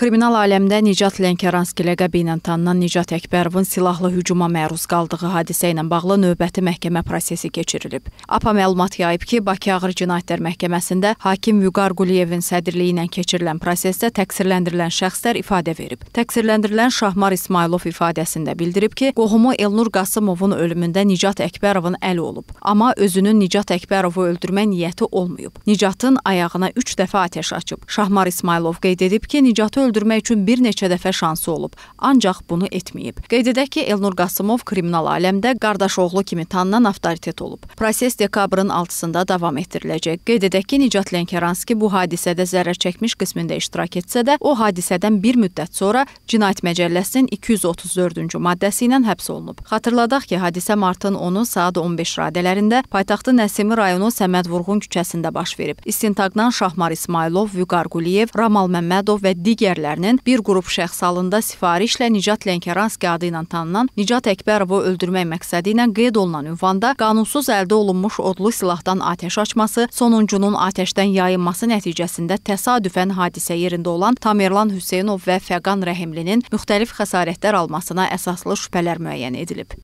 Kriminal aləmdə Nicat Lənkəranski ləqəbi ilə tanınan Nicat Əkbərovun silahlı hücuma məruz qaldığı hadisə ilə bağlı növbəti məhkəmə prosesi keçirilib. APA məlumat yayıb ki, Bakı Ağır Cinayətlər Məhkəməsində hakim Vüqar Quliyevin sədrliyi ilə keçirilən prosesdə təqsirləndirilən şəxslər ifadə verib. Təqsirləndirilən Şahmar İsmailov ifadəsində bildirib ki, qohumu Elnur Qasımovun ölümündə Nicat Əkbərovun əli olub, amma özünün Nicat Əkbərovu öldürmə niyyəti olmayıb. Nicatın ayağına 3 dəfə atəş açıb. Şahmar İsmailov qeyd edib ki, Nicatı öldürmək üçün bir neçə dəfə şansı olub, ancaq bunu etməyib. Qeyd edək ki, Elnur Qasımov kriminal aləmdə qardaş oğlu kimi tanınan avtoritet olub. Proses dekabrın 6-sında davam etdiriləcək. Qeyd edək ki, Nicat Lənkəranski bu hadisədə zərər çəkmiş qismində iştirak etsə də, o hadisədən bir müddət sonra Cinayət Məcəlləsinin 234-cü maddəsi ilə həbs olunub. Xatırladaq ki, hadisə martın 10-u saat 15 radələrində paytaxtın Nəsimi rayonu Səməd Vurğun küçəsində baş verib. İstintaqdan Şahmar İsmailov, Vüqar Quliyev, Ramal Məmmədov və digərləri əsirlərinin bir qrup şəxs halında sifarişlə Nicat Lənkəranski adı ilə tanınan Nicat Əkbərovu öldürmək məqsədi ilə qeyd olunan ünvanda qanunsuz əldə olunmuş odlu silahdan atəş açması, sonuncunun atəşdən yayılması nəticəsində təsadüfən hadisə yerində olan Tamerlan Hüseynov və Fəqan Rəhimlinin müxtəlif xəsarətlər almasına əsaslı şübhələr müəyyən edilib.